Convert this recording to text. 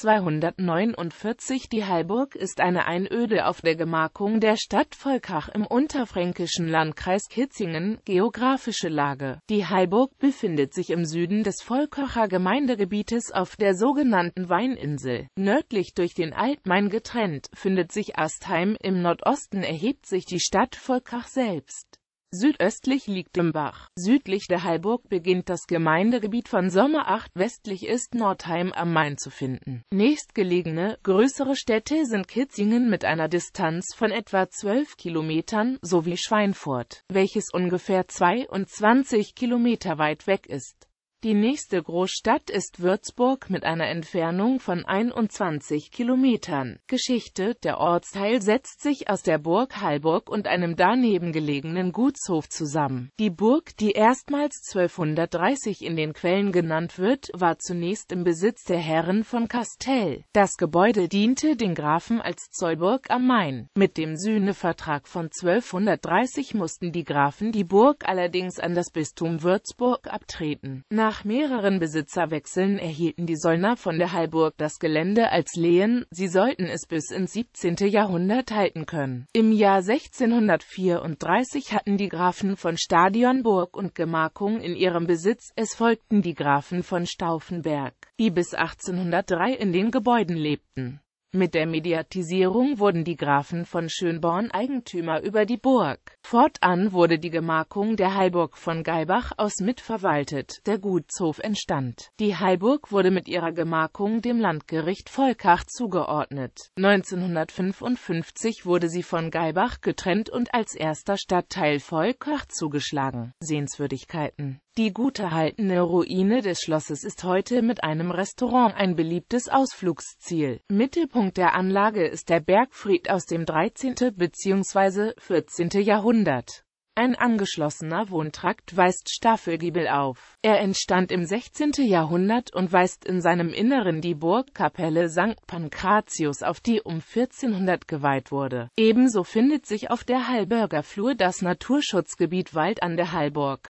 249 Die Heilburg ist eine Einöde auf der Gemarkung der Stadt Volkach im unterfränkischen Landkreis Kitzingen. Geografische Lage Die Heilburg befindet sich im Süden des Volkacher Gemeindegebietes auf der sogenannten Weininsel. Nördlich durch den Altmain getrennt, findet sich Astheim, im Nordosten erhebt sich die Stadt Volkach selbst Südöstlich liegt Limbach. Südlich der Heilburg beginnt das Gemeindegebiet von Sommer 8. westlich ist Nordheim am Main zu finden. Nächstgelegene, größere Städte sind Kitzingen mit einer Distanz von etwa 12 Kilometern sowie Schweinfurt, welches ungefähr 22 Kilometer weit weg ist. Die nächste Großstadt ist Würzburg mit einer Entfernung von 21 Kilometern. Geschichte Der Ortsteil setzt sich aus der Burg Hallburg und einem daneben gelegenen Gutshof zusammen. Die Burg, die erstmals 1230 in den Quellen genannt wird, war zunächst im Besitz der Herren von Castell. Das Gebäude diente den Grafen als Zollburg am Main. Mit dem Sühnevertrag von 1230 mussten die Grafen die Burg allerdings an das Bistum Würzburg abtreten. Nach nach mehreren Besitzerwechseln erhielten die Sollner von der Hallburg das Gelände als Lehen, sie sollten es bis ins 17. Jahrhundert halten können. Im Jahr 1634 hatten die Grafen von Stadion, Burg und Gemarkung in ihrem Besitz, es folgten die Grafen von Stauffenberg, die bis 1803 in den Gebäuden lebten. Mit der Mediatisierung wurden die Grafen von Schönborn Eigentümer über die Burg. Fortan wurde die Gemarkung der Heilburg von Geibach aus mitverwaltet, der Gutshof entstand. Die Heilburg wurde mit ihrer Gemarkung dem Landgericht Volkach zugeordnet. 1955 wurde sie von Geibach getrennt und als erster Stadtteil Volkach zugeschlagen. Sehenswürdigkeiten die gut erhaltene Ruine des Schlosses ist heute mit einem Restaurant ein beliebtes Ausflugsziel. Mittelpunkt der Anlage ist der Bergfried aus dem 13. bzw. 14. Jahrhundert. Ein angeschlossener Wohntrakt weist Staffelgiebel auf. Er entstand im 16. Jahrhundert und weist in seinem Inneren die Burgkapelle St. Pankratius auf, die um 1400 geweiht wurde. Ebenso findet sich auf der Hallburger Flur das Naturschutzgebiet Wald an der Hallburg.